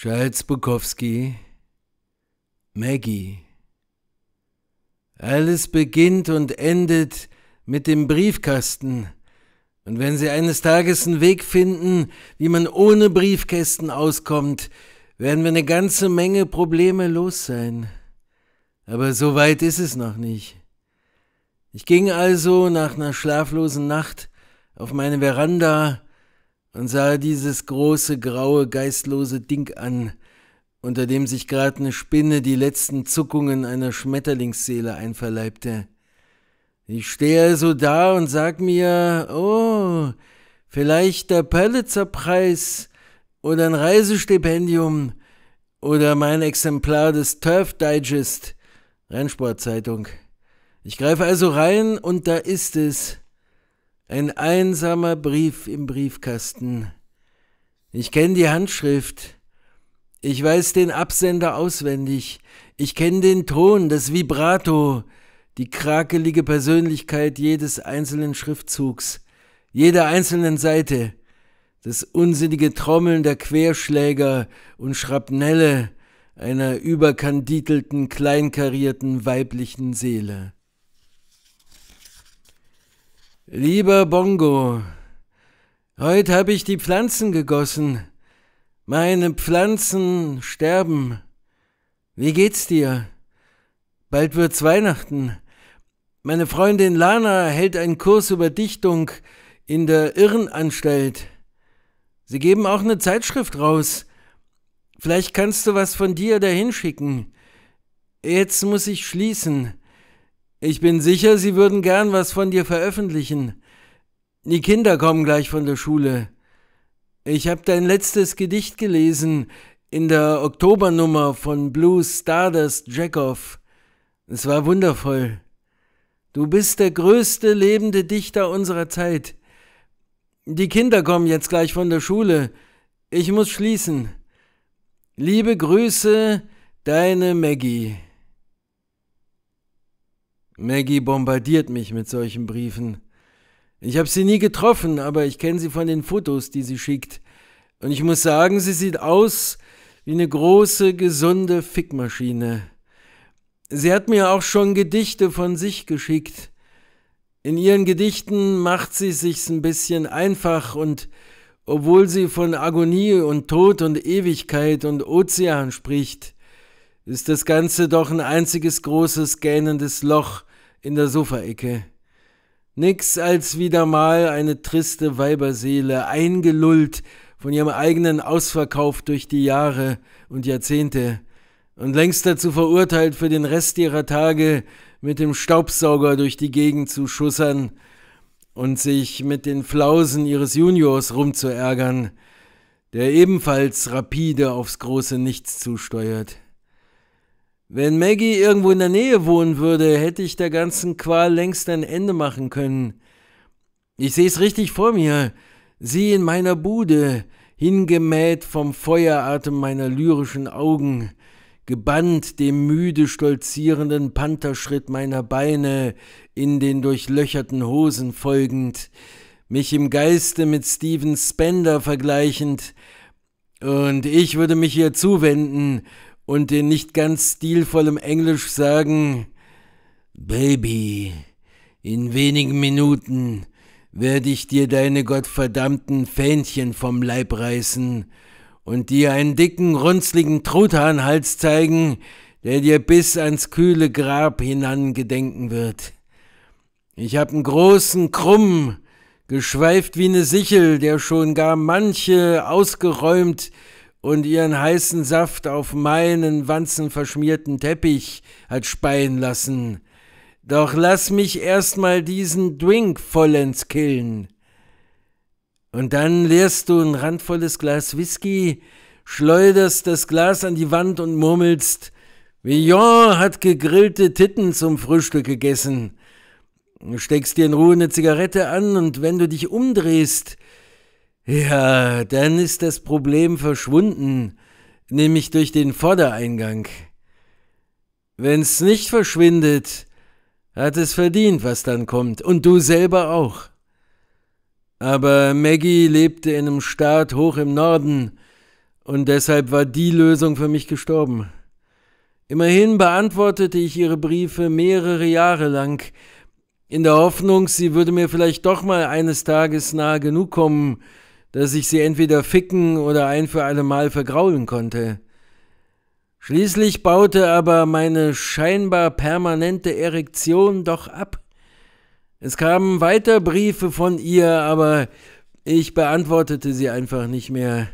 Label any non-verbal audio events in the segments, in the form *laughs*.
Charles Bukowski, Maggie. Alles beginnt und endet mit dem Briefkasten. Und wenn Sie eines Tages einen Weg finden, wie man ohne Briefkästen auskommt, werden wir eine ganze Menge Probleme los sein. Aber so weit ist es noch nicht. Ich ging also nach einer schlaflosen Nacht auf meine Veranda und sah dieses große, graue, geistlose Ding an, unter dem sich gerade eine Spinne die letzten Zuckungen einer Schmetterlingsseele einverleibte. Ich stehe also da und sag mir, oh, vielleicht der Pölitzerpreis oder ein Reisestipendium oder mein Exemplar des Turf Digest, Rennsportzeitung. Ich greife also rein und da ist es. Ein einsamer Brief im Briefkasten. Ich kenne die Handschrift. Ich weiß den Absender auswendig. Ich kenne den Ton, das Vibrato, die krakelige Persönlichkeit jedes einzelnen Schriftzugs, jeder einzelnen Seite, das unsinnige Trommeln der Querschläger und Schrapnelle einer überkandidelten, kleinkarierten weiblichen Seele. Lieber Bongo, heute habe ich die Pflanzen gegossen. Meine Pflanzen sterben. Wie geht's dir? Bald wird's Weihnachten. Meine Freundin Lana hält einen Kurs über Dichtung in der Irrenanstalt. Sie geben auch eine Zeitschrift raus. Vielleicht kannst du was von dir dahin schicken. Jetzt muss ich schließen. Ich bin sicher, sie würden gern was von dir veröffentlichen. Die Kinder kommen gleich von der Schule. Ich habe dein letztes Gedicht gelesen in der Oktobernummer von Blues Stardust Jackoff. Es war wundervoll. Du bist der größte lebende Dichter unserer Zeit. Die Kinder kommen jetzt gleich von der Schule. Ich muss schließen. Liebe Grüße, deine Maggie. Maggie bombardiert mich mit solchen Briefen. Ich habe sie nie getroffen, aber ich kenne sie von den Fotos, die sie schickt. Und ich muss sagen, sie sieht aus wie eine große, gesunde Fickmaschine. Sie hat mir auch schon Gedichte von sich geschickt. In ihren Gedichten macht sie sich's ein bisschen einfach und obwohl sie von Agonie und Tod und Ewigkeit und Ozean spricht, ist das Ganze doch ein einziges großes gähnendes Loch, in der Sofaecke. Nix als wieder mal eine triste Weiberseele, eingelullt von ihrem eigenen Ausverkauf durch die Jahre und Jahrzehnte und längst dazu verurteilt, für den Rest ihrer Tage mit dem Staubsauger durch die Gegend zu schussern und sich mit den Flausen ihres Juniors rumzuärgern, der ebenfalls rapide aufs große Nichts zusteuert. Wenn Maggie irgendwo in der Nähe wohnen würde, hätte ich der ganzen Qual längst ein Ende machen können. Ich sehe es richtig vor mir. Sie in meiner Bude, hingemäht vom Feueratem meiner lyrischen Augen, gebannt dem müde stolzierenden Pantherschritt meiner Beine, in den durchlöcherten Hosen folgend, mich im Geiste mit Steven Spender vergleichend, und ich würde mich ihr zuwenden und in nicht ganz stilvollem Englisch sagen, Baby, in wenigen Minuten werde ich dir deine gottverdammten Fähnchen vom Leib reißen und dir einen dicken, runzligen Truthahnhals zeigen, der dir bis ans kühle Grab hinan gedenken wird. Ich hab einen großen Krumm, geschweift wie eine Sichel, der schon gar manche ausgeräumt, und ihren heißen Saft auf meinen wanzenverschmierten Teppich hat speien lassen. Doch lass mich erstmal diesen Drink vollends killen. Und dann leerst du ein randvolles Glas Whisky, schleuderst das Glas an die Wand und murmelst, Villon hat gegrillte Titten zum Frühstück gegessen. steckst dir in Ruhe eine Zigarette an und wenn du dich umdrehst, ja, dann ist das Problem verschwunden, nämlich durch den Vordereingang. Wenn's nicht verschwindet, hat es verdient, was dann kommt, und du selber auch. Aber Maggie lebte in einem Staat hoch im Norden, und deshalb war die Lösung für mich gestorben. Immerhin beantwortete ich ihre Briefe mehrere Jahre lang, in der Hoffnung, sie würde mir vielleicht doch mal eines Tages nahe genug kommen, dass ich sie entweder ficken oder ein für allemal vergraulen konnte. Schließlich baute aber meine scheinbar permanente Erektion doch ab. Es kamen weiter Briefe von ihr, aber ich beantwortete sie einfach nicht mehr.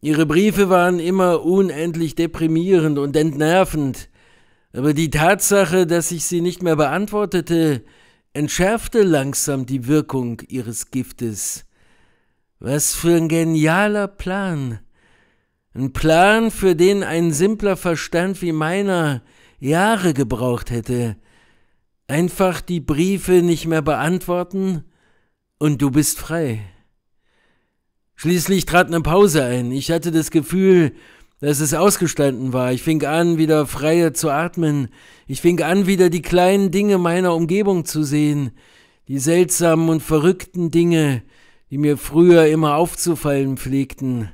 Ihre Briefe waren immer unendlich deprimierend und entnervend, aber die Tatsache, dass ich sie nicht mehr beantwortete, entschärfte langsam die Wirkung ihres Giftes. Was für ein genialer Plan. Ein Plan, für den ein simpler Verstand wie meiner Jahre gebraucht hätte. Einfach die Briefe nicht mehr beantworten und du bist frei. Schließlich trat eine Pause ein. Ich hatte das Gefühl, dass es ausgestanden war. Ich fing an, wieder freier zu atmen. Ich fing an, wieder die kleinen Dinge meiner Umgebung zu sehen. Die seltsamen und verrückten Dinge, die mir früher immer aufzufallen pflegten.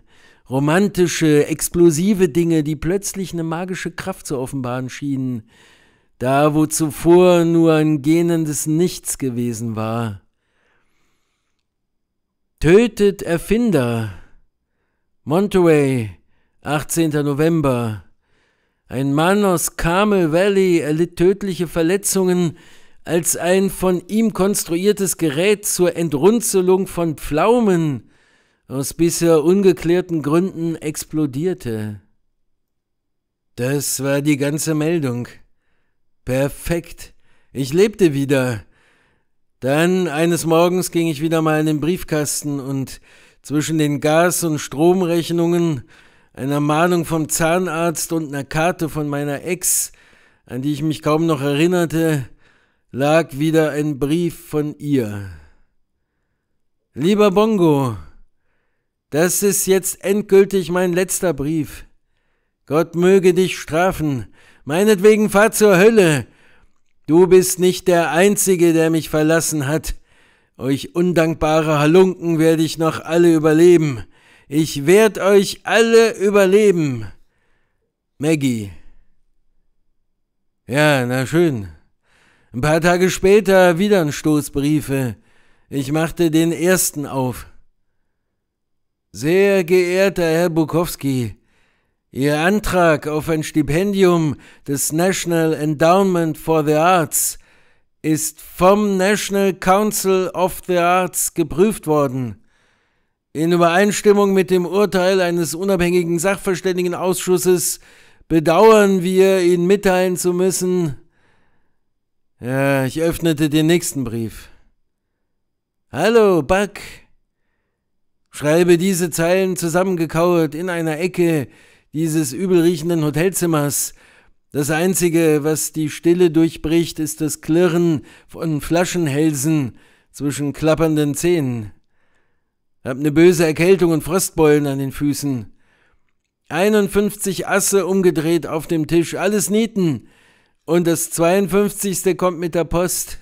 Romantische, explosive Dinge, die plötzlich eine magische Kraft zu offenbaren schienen, da wo zuvor nur ein gähnendes Nichts gewesen war. Tötet Erfinder. Monterey, 18. November. Ein Mann aus Carmel Valley erlitt tödliche Verletzungen, als ein von ihm konstruiertes Gerät zur Entrunzelung von Pflaumen aus bisher ungeklärten Gründen explodierte. Das war die ganze Meldung. Perfekt. Ich lebte wieder. Dann eines Morgens ging ich wieder mal in den Briefkasten und zwischen den Gas- und Stromrechnungen, einer Mahnung vom Zahnarzt und einer Karte von meiner Ex, an die ich mich kaum noch erinnerte, lag wieder ein Brief von ihr. Lieber Bongo, das ist jetzt endgültig mein letzter Brief. Gott möge dich strafen, meinetwegen fahr zur Hölle. Du bist nicht der Einzige, der mich verlassen hat. Euch undankbare Halunken werde ich noch alle überleben. Ich werd euch alle überleben. Maggie. Ja, na schön. Ein paar Tage später wieder ein Stoßbriefe. Ich machte den ersten auf. Sehr geehrter Herr Bukowski, Ihr Antrag auf ein Stipendium des National Endowment for the Arts ist vom National Council of the Arts geprüft worden. In Übereinstimmung mit dem Urteil eines unabhängigen Sachverständigenausschusses bedauern wir, Ihnen mitteilen zu müssen, ja, ich öffnete den nächsten Brief. Hallo, Buck. Schreibe diese Zeilen zusammengekauert in einer Ecke dieses übelriechenden Hotelzimmers. Das Einzige, was die Stille durchbricht, ist das Klirren von Flaschenhälsen zwischen klappernden Zähnen. Hab ne böse Erkältung und Frostbeulen an den Füßen. 51 Asse umgedreht auf dem Tisch, alles Nieten. Und das 52. kommt mit der Post.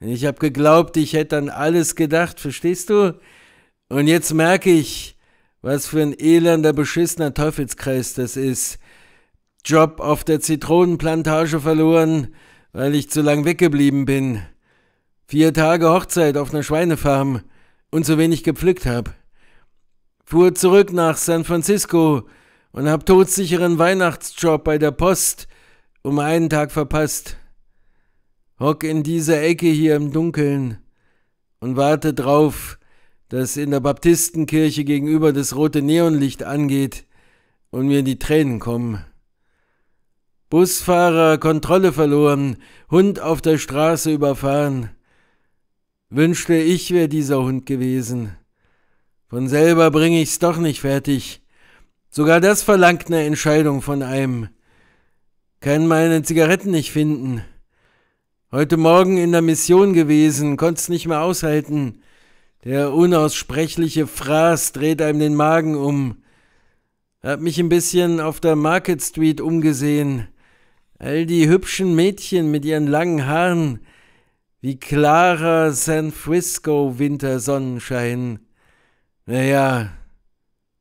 Ich habe geglaubt, ich hätte an alles gedacht, verstehst du? Und jetzt merke ich, was für ein elender, beschissener Teufelskreis das ist. Job auf der Zitronenplantage verloren, weil ich zu lang weggeblieben bin. Vier Tage Hochzeit auf einer Schweinefarm und zu wenig gepflückt habe. Fuhr zurück nach San Francisco und hab todsicheren Weihnachtsjob bei der Post – um einen Tag verpasst. Hock in dieser Ecke hier im Dunkeln und warte drauf, dass in der Baptistenkirche gegenüber das rote Neonlicht angeht und mir die Tränen kommen. Busfahrer Kontrolle verloren, Hund auf der Straße überfahren. Wünschte ich wäre dieser Hund gewesen. Von selber bring ich's doch nicht fertig. Sogar das verlangt ne Entscheidung von einem. Kann meine Zigaretten nicht finden. Heute Morgen in der Mission gewesen, konnt's nicht mehr aushalten. Der unaussprechliche Fraß dreht einem den Magen um. Hab mich ein bisschen auf der Market Street umgesehen. All die hübschen Mädchen mit ihren langen Haaren, wie klarer San Francisco Wintersonnenschein. Naja,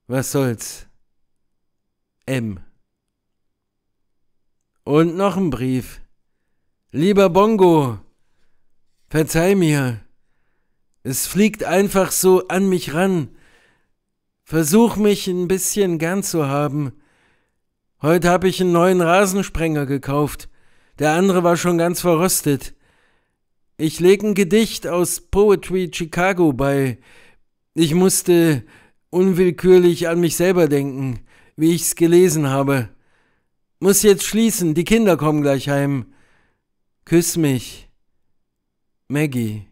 was soll's? M. Und noch ein Brief. Lieber Bongo, verzeih mir. Es fliegt einfach so an mich ran. Versuch mich ein bisschen gern zu haben. Heute habe ich einen neuen Rasensprenger gekauft. Der andere war schon ganz verrostet. Ich leg ein Gedicht aus Poetry Chicago bei. Ich musste unwillkürlich an mich selber denken, wie ich's gelesen habe. Muss jetzt schließen, die Kinder kommen gleich heim. Küss mich. Maggie.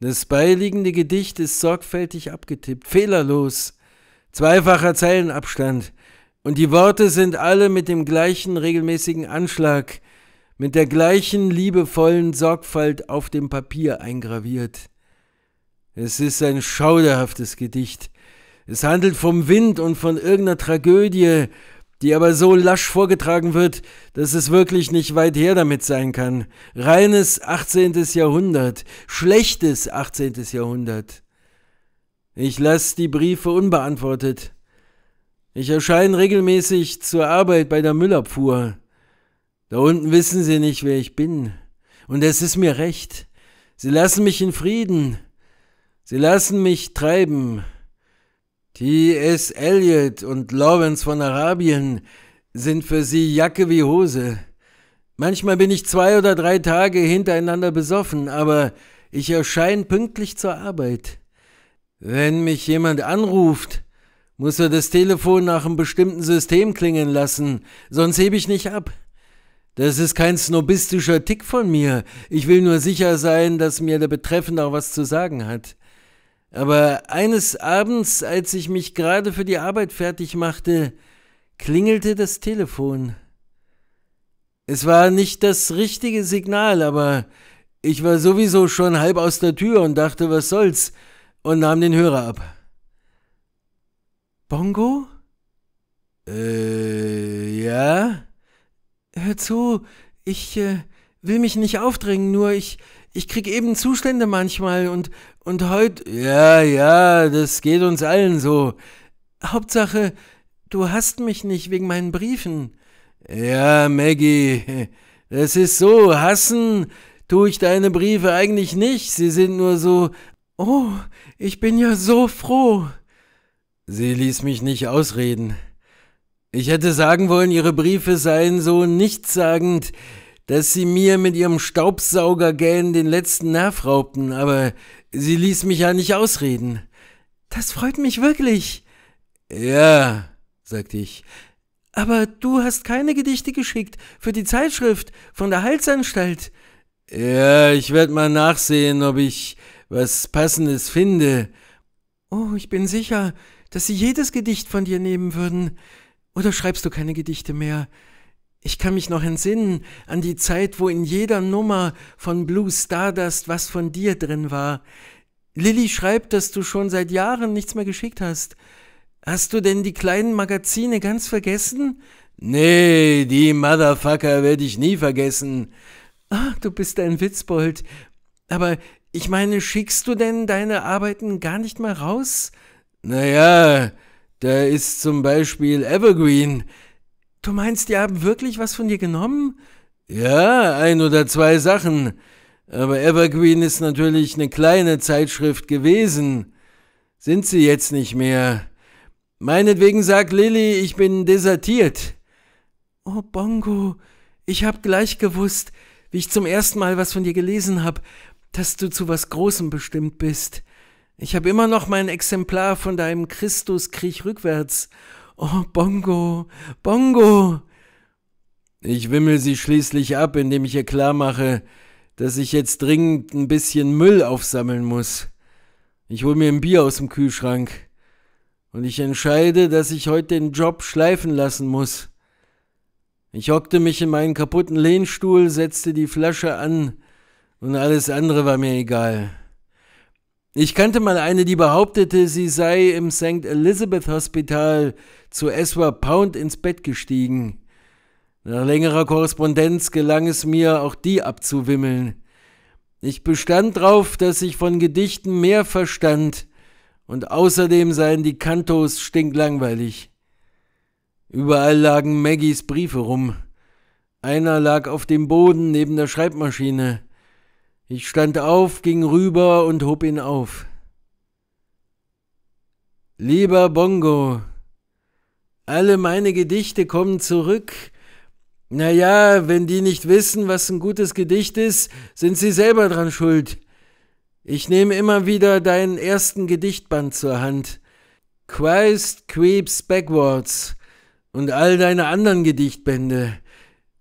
Das beiliegende Gedicht ist sorgfältig abgetippt, fehlerlos, zweifacher Zeilenabstand, und die Worte sind alle mit dem gleichen regelmäßigen Anschlag, mit der gleichen liebevollen Sorgfalt auf dem Papier eingraviert. Es ist ein schauderhaftes Gedicht, es handelt vom Wind und von irgendeiner Tragödie, die aber so lasch vorgetragen wird, dass es wirklich nicht weit her damit sein kann. Reines 18. Jahrhundert, schlechtes 18. Jahrhundert. Ich lasse die Briefe unbeantwortet. Ich erscheine regelmäßig zur Arbeit bei der Müllabfuhr. Da unten wissen sie nicht, wer ich bin. Und es ist mir recht. Sie lassen mich in Frieden. Sie lassen mich treiben. T.S. Eliot und Lawrence von Arabien sind für sie Jacke wie Hose. Manchmal bin ich zwei oder drei Tage hintereinander besoffen, aber ich erscheine pünktlich zur Arbeit. Wenn mich jemand anruft, muss er das Telefon nach einem bestimmten System klingen lassen, sonst hebe ich nicht ab. Das ist kein snobistischer Tick von mir. Ich will nur sicher sein, dass mir der Betreffende auch was zu sagen hat. Aber eines Abends, als ich mich gerade für die Arbeit fertig machte, klingelte das Telefon. Es war nicht das richtige Signal, aber ich war sowieso schon halb aus der Tür und dachte, was soll's, und nahm den Hörer ab. Bongo? Äh, ja? Hör zu, ich äh, will mich nicht aufdrängen, nur ich, ich kriege eben Zustände manchmal und, und heute, ja, ja, das geht uns allen so. Hauptsache, du hast mich nicht wegen meinen Briefen. Ja, Maggie, das ist so, hassen tue ich deine Briefe eigentlich nicht, sie sind nur so, oh, ich bin ja so froh. Sie ließ mich nicht ausreden. Ich hätte sagen wollen, ihre Briefe seien so nichtssagend, dass sie mir mit ihrem Staubsaugergähn den letzten Nerv raubten, aber sie ließ mich ja nicht ausreden. Das freut mich wirklich. Ja, sagte ich. Aber du hast keine Gedichte geschickt für die Zeitschrift von der Heilsanstalt. Ja, ich werde mal nachsehen, ob ich was Passendes finde. Oh, ich bin sicher, dass sie jedes Gedicht von dir nehmen würden. Oder schreibst du keine Gedichte mehr? Ich kann mich noch entsinnen an die Zeit, wo in jeder Nummer von Blue Stardust was von dir drin war. Lilly schreibt, dass du schon seit Jahren nichts mehr geschickt hast. Hast du denn die kleinen Magazine ganz vergessen? Nee, die Motherfucker werde ich nie vergessen. Ach, du bist ein Witzbold. Aber ich meine, schickst du denn deine Arbeiten gar nicht mal raus? Naja, da ist zum Beispiel Evergreen. Du meinst, die haben wirklich was von dir genommen? Ja, ein oder zwei Sachen. Aber Evergreen ist natürlich eine kleine Zeitschrift gewesen. Sind sie jetzt nicht mehr. Meinetwegen sagt Lilly, ich bin desertiert. Oh, Bongo, ich hab gleich gewusst, wie ich zum ersten Mal was von dir gelesen hab, dass du zu was Großem bestimmt bist. Ich hab immer noch mein Exemplar von deinem Christuskrieg rückwärts Oh, Bongo, Bongo! Ich wimmel sie schließlich ab, indem ich ihr klarmache, dass ich jetzt dringend ein bisschen Müll aufsammeln muss. Ich hol mir ein Bier aus dem Kühlschrank. Und ich entscheide, dass ich heute den Job schleifen lassen muss. Ich hockte mich in meinen kaputten Lehnstuhl, setzte die Flasche an, und alles andere war mir egal. Ich kannte mal eine, die behauptete, sie sei im St. Elizabeth Hospital zu Eswa Pound ins Bett gestiegen. Nach längerer Korrespondenz gelang es mir, auch die abzuwimmeln. Ich bestand darauf, dass ich von Gedichten mehr verstand, und außerdem seien die Kantos stinklangweilig. Überall lagen Maggies Briefe rum. Einer lag auf dem Boden neben der Schreibmaschine. Ich stand auf, ging rüber und hob ihn auf. Lieber Bongo, alle meine Gedichte kommen zurück. Naja, wenn die nicht wissen, was ein gutes Gedicht ist, sind sie selber dran schuld. Ich nehme immer wieder deinen ersten Gedichtband zur Hand. Christ Creeps Backwards und all deine anderen Gedichtbände.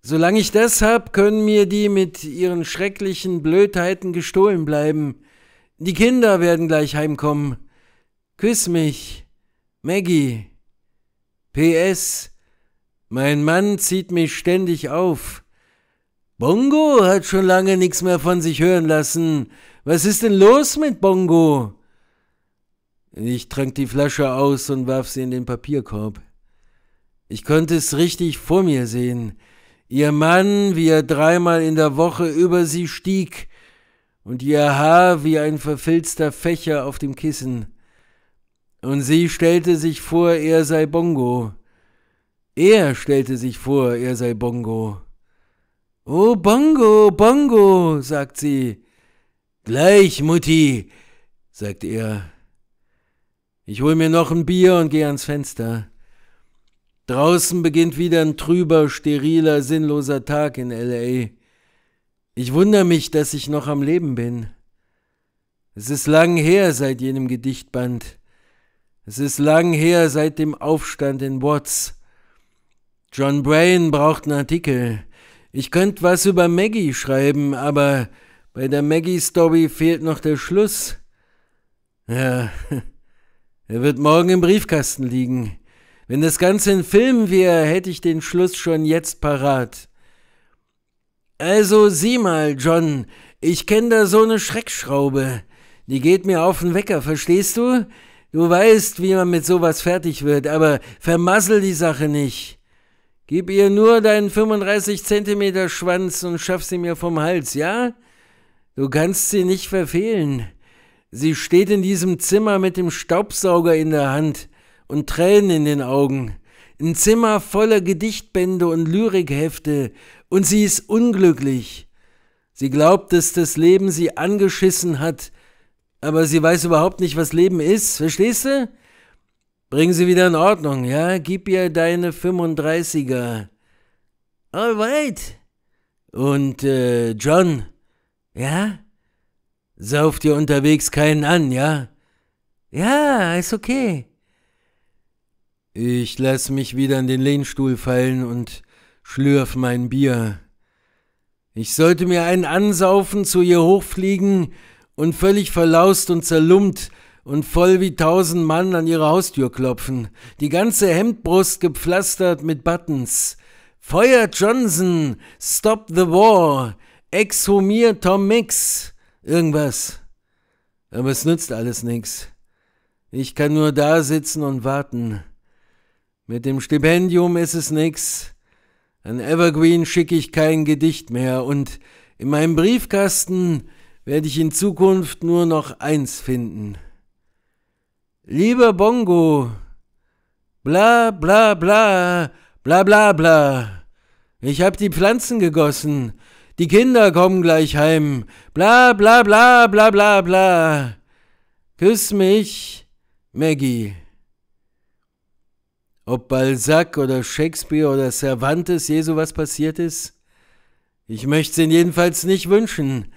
Solange ich das hab, können mir die mit ihren schrecklichen Blödheiten gestohlen bleiben. Die Kinder werden gleich heimkommen. Küss mich, Maggie. PS. Mein Mann zieht mich ständig auf. Bongo hat schon lange nichts mehr von sich hören lassen. Was ist denn los mit Bongo? Ich trank die Flasche aus und warf sie in den Papierkorb. Ich konnte es richtig vor mir sehen ihr Mann, wie er dreimal in der Woche über sie stieg, und ihr Haar wie ein verfilzter Fächer auf dem Kissen. Und sie stellte sich vor, er sei Bongo. Er stellte sich vor, er sei Bongo. Oh Bongo, Bongo, sagt sie. Gleich, Mutti, sagt er. Ich hol mir noch ein Bier und geh ans Fenster. Draußen beginnt wieder ein trüber, steriler, sinnloser Tag in LA. Ich wundere mich, dass ich noch am Leben bin. Es ist lang her seit jenem Gedichtband. Es ist lang her seit dem Aufstand in Watts. John Brain braucht einen Artikel. Ich könnte was über Maggie schreiben, aber bei der Maggie-Story fehlt noch der Schluss. Ja, *laughs* er wird morgen im Briefkasten liegen. Wenn das Ganze ein Film wäre, hätte ich den Schluss schon jetzt parat. Also sieh mal, John, ich kenn da so ne Schreckschraube. Die geht mir auf den Wecker, verstehst du? Du weißt, wie man mit sowas fertig wird, aber vermassel die Sache nicht. Gib ihr nur deinen 35 Zentimeter Schwanz und schaff sie mir vom Hals, ja? Du kannst sie nicht verfehlen. Sie steht in diesem Zimmer mit dem Staubsauger in der Hand und Tränen in den Augen, ein Zimmer voller Gedichtbände und Lyrikhefte, und sie ist unglücklich. Sie glaubt, dass das Leben sie angeschissen hat, aber sie weiß überhaupt nicht, was Leben ist. Verstehst du? Bring sie wieder in Ordnung, ja? Gib ihr deine 35er. Alright. Und äh, John, ja? Sauft ihr unterwegs keinen an, ja? Ja, ist okay. Ich lass mich wieder in den Lehnstuhl fallen und schlürf mein Bier. Ich sollte mir einen ansaufen, zu ihr hochfliegen und völlig verlaust und zerlumpt und voll wie tausend Mann an ihre Haustür klopfen, die ganze Hemdbrust gepflastert mit Buttons. Feuer Johnson, stop the war, exhumier Tom Mix, irgendwas. Aber es nützt alles nix. Ich kann nur da sitzen und warten. Mit dem Stipendium ist es nix. An Evergreen schicke ich kein Gedicht mehr und in meinem Briefkasten werde ich in Zukunft nur noch eins finden. Lieber Bongo, bla bla bla, bla bla bla. Ich hab die Pflanzen gegossen, die Kinder kommen gleich heim, bla bla bla bla bla bla. Küss mich, Maggie. Ob Balzac oder Shakespeare oder Cervantes je sowas passiert ist? Ich möchte es ihnen jedenfalls nicht wünschen.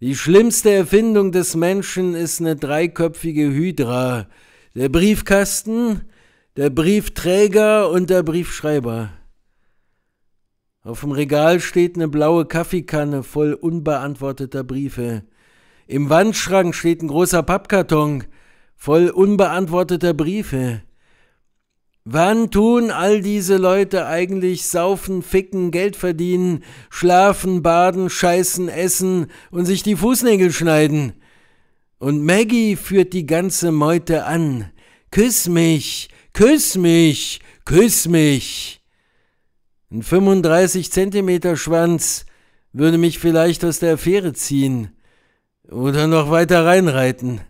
Die schlimmste Erfindung des Menschen ist eine dreiköpfige Hydra. Der Briefkasten, der Briefträger und der Briefschreiber. Auf dem Regal steht eine blaue Kaffeekanne voll unbeantworteter Briefe. Im Wandschrank steht ein großer Pappkarton voll unbeantworteter Briefe. Wann tun all diese Leute eigentlich saufen, ficken, Geld verdienen, schlafen, baden, scheißen, essen und sich die Fußnägel schneiden? Und Maggie führt die ganze Meute an. Küss mich, küss mich, küss mich. Ein 35 Zentimeter Schwanz würde mich vielleicht aus der Affäre ziehen oder noch weiter reinreiten.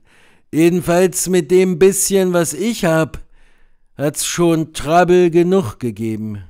Jedenfalls mit dem bisschen, was ich hab hat's schon Trouble genug gegeben.